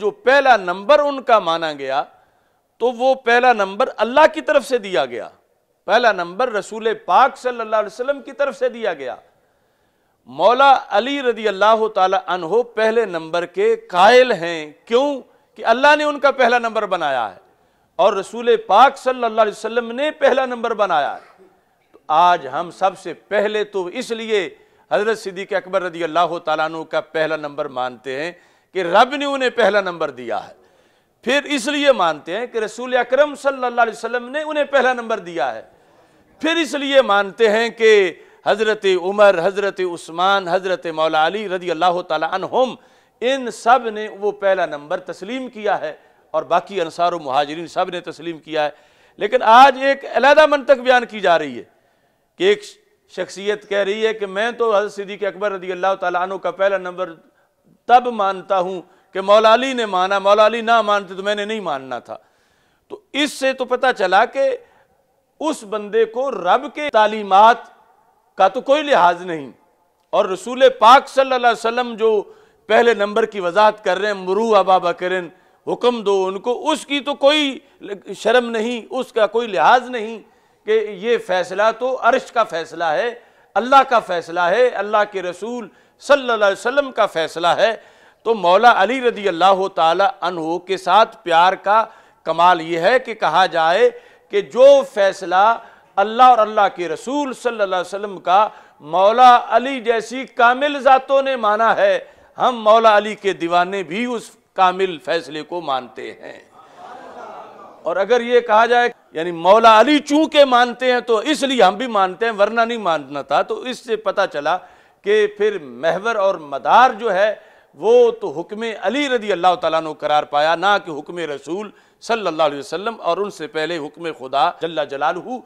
जो पहला नंबर उनका माना गया तो वो पहला नंबर अल्लाह की तरफ से दिया गया पहला नंबर रसूल पाक सल्लल्लाहु अलैहि वसल्लम की तरफ से दिया गया मौला अली रदी अल्लाह तहो पहले नंबर के कायल हैं क्यों कि अल्लाह ने उनका पहला नंबर बनाया है और रसूल पाक सल्लल्लाहु अलैहि वसल्लम ने पहला नंबर बनाया है तो आज हम सबसे पहले तो इसलिए हजरत सिद्दीक अकबर रदी अल्लाह तु का पहला नंबर मानते हैं कि रब ने उन्हें पहला नंबर दिया है फिर इसलिए मानते हैं कि रसूल अक्रम सल्ला वसम ने उन्हें पहला नंबर दिया है फिर इसलिए मानते हैं कि हज़रत उमर हज़रत उस्मान हज़रत मौला अली रदी अल्लाह तुम इन सब ने वो पहला नंबर तस्लीम किया है और बाकी अनसार महाजरीन सब ने तस्लीम किया है लेकिन आज एक अलहदा मनतक बयान की जा रही है कि एक शख्सियत कह रही है कि मैं तो हजरत सिद्दीक अकबर रदी अल्लाह तु का पहला नंबर तब मानता हूं कि मौलाली ने माना मौलाली ना मानते तो मैंने नहीं मानना था तो इससे तो पता चला कि उस बंदे को रब के तालीमत का तो कोई लिहाज नहीं और रसूल पाक सल्लल्लाहु जो पहले नंबर की वजाहत कर रहे हैं मरू अबा बकरन हुक्म दो उनको उसकी तो कोई शर्म नहीं उसका कोई लिहाज नहीं कि ये फ़ैसला तो अरश का फ़ैसला है अल्लाह का फ़ैसला है अल्लाह के रसूल सल्लाम का फ़ैसला है तो मौला अली रदी अल्लाह तहो के साथ प्यार का कमाल ये है कि कहा जाए कि जो फ़ैसला अल्लाह और अल्लाह के रसूल सल्लल्लाहु अलैहि वसल्लम का मौला अली जैसी कामिल ज़ातों ने माना है हम मौला अली के दीवाने भी उस कामिल फ़ैसले को मानते हैं और अगर ये कहा जाए यानी मौला अली चूंकि मानते हैं तो इसलिए हम भी मानते हैं वरना नहीं मानना था तो इससे पता चला कि फिर महवर और मदार जो है वो तो हुक्म अली रदी अल्लाह तु करार पाया ना कि हुक्म रसूल सल्लल्लाहु अलैहि वसल्लम और उनसे पहले हुक्म खुदा जल्ला जलालहू